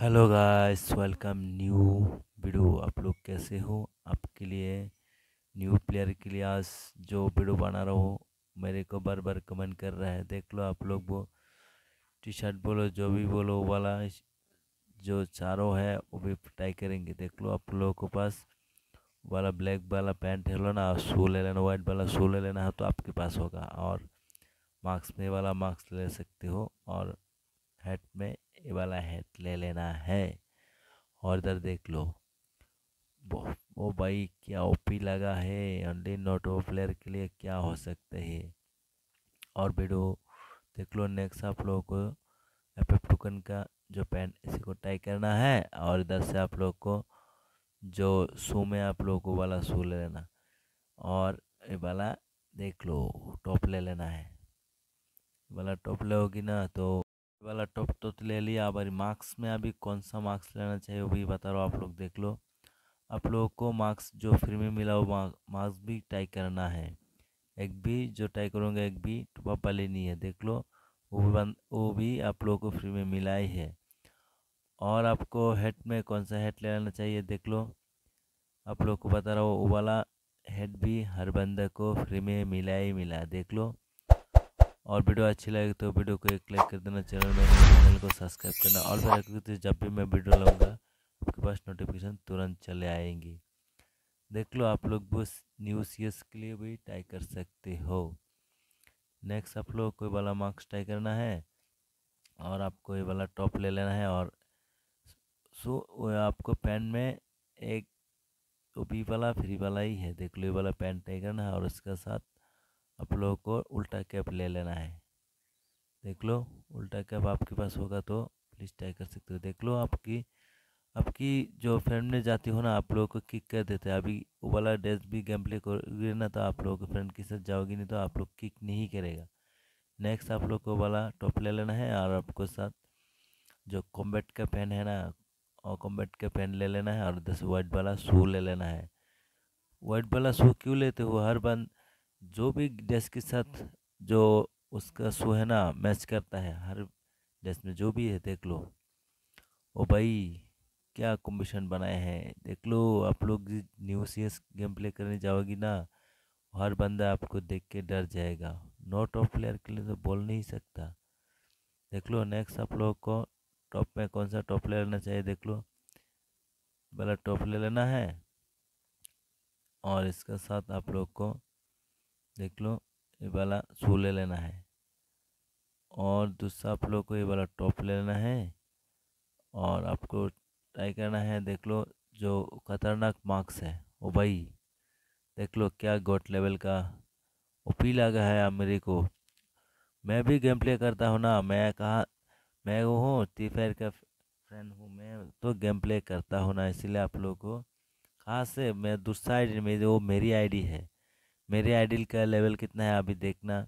hello guys welcome new video आप लोग कैसे हो आपके लिए न्यू प्लेयर के लिए आज जो वीडियो बना रहा हूँ मेरे को बार बार कमेंट कर रहा है देख लो आप लोग वो टी शर्ट बोलो जो भी बोलो वाला जो चारों है वो भी ट्राई करेंगे देख लो आप लोगों के पास वाला ब्लैक वाला पैंट है लो ना शू ले लेना वाइट वाला शू ले लेना है तो आपके पास होगा और मास्क में वाला मास्क ले सकते हो और हेड में ये वाला है ले लेना है और इधर देख लो वो भाई क्या ओपी लगा है नोट नोटो प्लेयर के लिए क्या हो सकते है और बेडो देख लो नेक्स्ट आप लोगों को एफ एफ टोकन का जो पैन इसी को टाई करना है और इधर से आप लोग को जो शू में आप लोगों को वाला शू ले लेना और ये वाला देख लो टॉप ले लेना है वाला टॉप लोगी ना तो वाला टॉप तो ले लिया अब मार्क्स में अभी कौन सा मार्क्स लेना चाहिए वो भी बता रहा हूँ आप लोग देख लो आप लोगों को मार्क्स जो फ्री में मिला वो मार्क्स भी टाई करना है एक भी जो टाई करूँगा एक भी टॉप लेनी है देख लो वो भी वो भी आप लोगों को फ्री में मिला ही है और आपको हेड में कौन सा हेड लेना चाहिए देख लो आप लोग को बता रहा हूँ वो वाला हेड भी हर बंदे को फ्री में मिला ही मिला देख लो और वीडियो अच्छी लगे तो वीडियो को एक लाइक कर देना चैनल में तो चैनल को सब्सक्राइब करना और फिर तो जब भी मैं वीडियो लाऊंगा आपके पास नोटिफिकेशन तुरंत चले आएंगी देख लो आप लोग बस न्यू सी के लिए भी ट्राई कर सकते हो नेक्स्ट आप लोग कोई वाला मार्क्स ट्राई करना है और आपको ये वाला टॉप ले लेना है और सो आपको पेन में एक वो बी वाला फ्री वाला ही है देख लो ये वाला पेन ट्राई करना है और उसके साथ आप लोगों को उल्टा कैप ले लेना है देख लो उल्टा कैप आपके पास होगा तो प्लीज़ ट्राई कर सकते हो देख लो आपकी आपकी जो फ्रेंड में जाती हो ना आप लोगों को किक कर देते हैं अभी वो वाला डेस्क भी गेम प्ले करोगे ना तो आप लोगों के फ्रेंड के साथ जाओगी नहीं तो आप लोग किक नहीं करेगा नेक्स्ट आप लोग को वाला टॉप ले लेना है और आपको साथ जो कॉम्बेट का पेन है ना और कॉम्बेट का पेन ले लेना है और दस वाइट वाला शू ले लेना है वाइट वाला शू क्यों लेते हो हर बंद जो भी डेस्क के साथ जो उसका सुहाना मैच करता है हर डेस्क में जो भी है देख लो ओ भाई क्या कॉम्बिशन बनाए हैं देख लो आप लोग न्यू सीएस गेम प्ले करने जाओगी ना हर बंदा आपको देख के डर जाएगा नो टॉप प्लेयर के लिए तो बोल नहीं सकता देख लो नेक्स्ट आप लोग को टॉप में कौन सा टॉप प्लेयर लेना चाहिए देख लो वाला टॉप ले लेना है और इसके साथ आप लोग को देख लो ये वाला शू ले लेना है और दूसरा आप लोग को ये वाला टॉप ले लेना है और आपको ट्राई करना है देख लो जो खतरनाक मार्क्स है वो भाई देख लो क्या गोट लेवल का ओपी लगा है आप मेरे को मैं भी गेम प्ले करता हूँ ना मैं कहा मैं वो हूँ टी फायर का फ्रेंड हूँ मैं तो गेम प्ले करता हूँ ना इसीलिए आप लोगों को खास से मैं दूसरा आईडी मेरी वो मेरी आईडी है मेरे आइडल का लेवल कितना है अभी देखना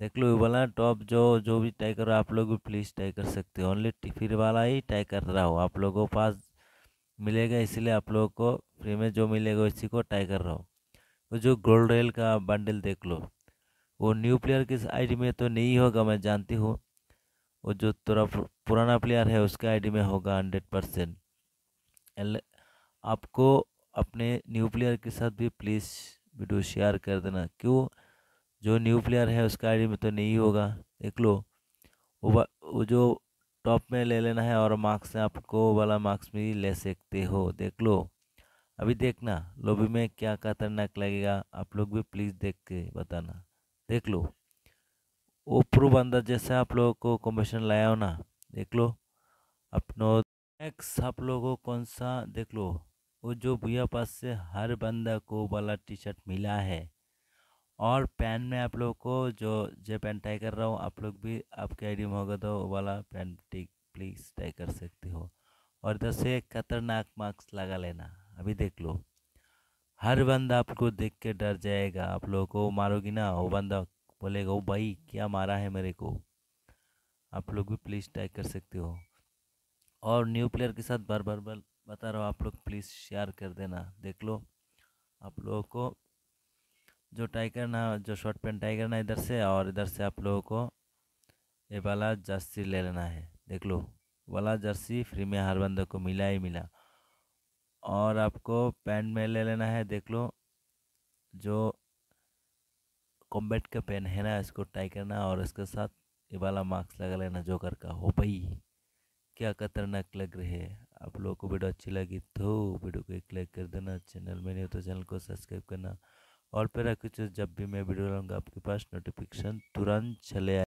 देख लो ये वाला टॉप जो जो भी ट्राई करो आप लोग भी प्लीज़ ट्राई कर सकते हो ओनली फिर वाला ही ट्राई कर रहा हूँ आप लोगों को पास मिलेगा इसलिए आप लोगों को फ्री में जो मिलेगा इसी को ट्राई कर रहा हूँ वो जो गोल्ड रेल का बंडल देख लो वो न्यू प्लेयर किस आईडी में तो नहीं होगा मैं जानती हूँ वो जो थोड़ा पुराना प्लेयर है उसके आईडी में होगा हंड्रेड परसेंट आपको अपने न्यू प्लेयर के साथ भी प्लीज़ वीडियो शेयर कर देना क्यों जो न्यू प्लेयर है उसका आईडी में तो नहीं होगा देख लो वो जो टॉप में ले लेना है और मार्क्स आपको वाला मार्क्स ही ले सकते हो देख लो अभी देखना लोबी में क्या खतरनाक लगेगा आप लोग भी प्लीज़ देख के बताना देख लो वो प्रूफ अंदर जैसे आप लोगों को कॉम्बिनेशन लाया हो ना देख लो अपनो नेक्स्ट आप लोगों को कौन सा देख लो वो जो भूया पास से हर बंदा को वाला टी शर्ट मिला है और पैन में आप लोग को जो जो पैन टाई कर रहा हूँ आप लोग भी आपके आईडी में होगा तो वो वाला पैन प्लीज़ टाई कर सकते हो और इधर से खतरनाक मास्क लगा लेना अभी देख लो हर बंदा आपको देख के डर जाएगा आप लोगों को मारोगी ना वो बंदा बोलेगा वो भाई क्या मारा है मेरे को आप लोग भी प्लीज़ ट्राई कर सकते हो और न्यू प्लेयर के साथ बार बार बार बता रहा हूँ आप लोग प्लीज़ शेयर कर देना देख लो आप लोगों को जो टाइगर ना जो शॉर्ट पेंट टाइगर ना इधर से और इधर से आप लोगों को ये वाला जर्सी ले लेना है देख लो वाला जर्सी फ्री में हर बंदे को मिला ही मिला और आपको पेन में ले लेना है देख लो जो कॉम्बेट का पेन है ना इसको टाई करना और इसके साथ ये वाला मास्क लगा लेना जोकर का हो भाई क्या खतरनाक लग रहे है आप लोगों को वीडियो अच्छी लगी तो वीडियो को एक लाइक कर देना चैनल में नहीं हो तो चैनल को सब्सक्राइब करना और फिर रखो जब भी मैं वीडियो लाऊंगा आपके पास नोटिफिकेशन तुरंत चले